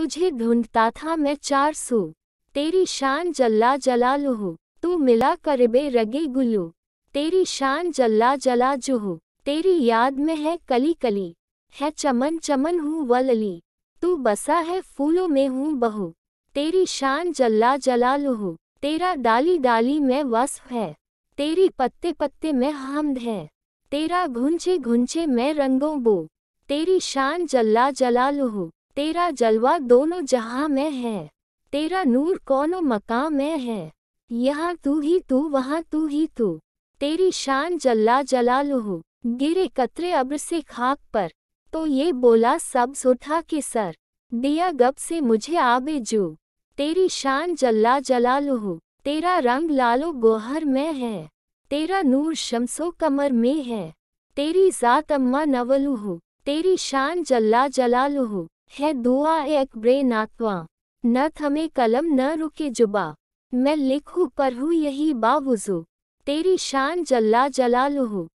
तुझे ढूंढता था मैं चार सू तेरी शान जल्ला जला लोहो तू मिला करबे रगे गुलू तेरी शान जल्ला जला जुहू तेरी याद में है कली कली है चमन चमन हूँ वलली तू बसा है फूलों में हूँ बहु तेरी शान जल्ला जला लोहो तेरा डाली डाली में वस्फ है तेरी पत्ते पत्ते में हमद है तेरा घुंचे घुंचे में रंगों बो तेरी शान जल्ला जला लुहू तेरा जलवा दोनों जहां में है तेरा नूर कौनो मकाम में है यहाँ तू ही तू वहाँ तू ही तू तेरी शान जल्ला जला लुहू गिरे कतरे अब्र से खाक पर तो ये बोला सब सुठा के सर दिया गप से मुझे आबे जू तेरी शान जल्ला जला लुहू तेरा रंग लालो गोहर में है तेरा नूर शमसो कमर में है तेरी जात अम्मा नवलुहु तेरी शान जल्ला जला लुहू है दुआ एक ब्रे नातवा न थमे कलम न रुके जुबा मैं पर हूँ यही बावुजू तेरी शान जल्ला जला लुहू